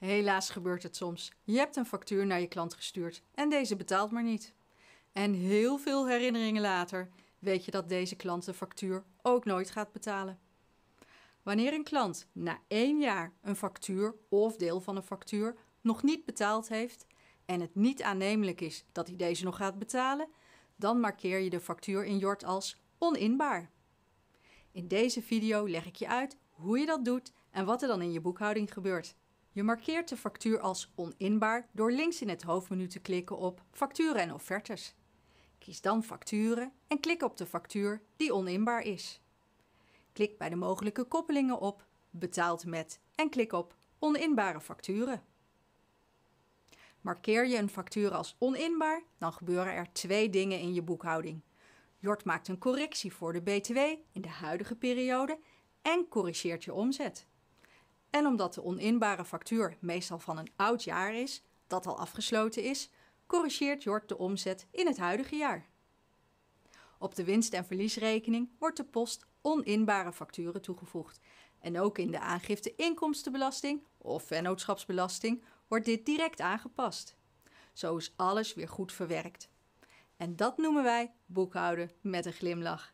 Helaas gebeurt het soms. Je hebt een factuur naar je klant gestuurd en deze betaalt maar niet. En heel veel herinneringen later weet je dat deze klant de factuur ook nooit gaat betalen. Wanneer een klant na één jaar een factuur of deel van een factuur nog niet betaald heeft en het niet aannemelijk is dat hij deze nog gaat betalen, dan markeer je de factuur in Jort als oninbaar. In deze video leg ik je uit hoe je dat doet en wat er dan in je boekhouding gebeurt. Je markeert de factuur als oninbaar door links in het hoofdmenu te klikken op Facturen en offertes. Kies dan Facturen en klik op de factuur die oninbaar is. Klik bij de mogelijke koppelingen op Betaald met en klik op Oninbare facturen. Markeer je een factuur als oninbaar, dan gebeuren er twee dingen in je boekhouding. Jort maakt een correctie voor de BTW in de huidige periode en corrigeert je omzet. En omdat de oninbare factuur meestal van een oud jaar is, dat al afgesloten is, corrigeert Jort de omzet in het huidige jaar. Op de winst- en verliesrekening wordt de post oninbare facturen toegevoegd. En ook in de aangifte inkomstenbelasting of vennootschapsbelasting wordt dit direct aangepast. Zo is alles weer goed verwerkt. En dat noemen wij boekhouden met een glimlach.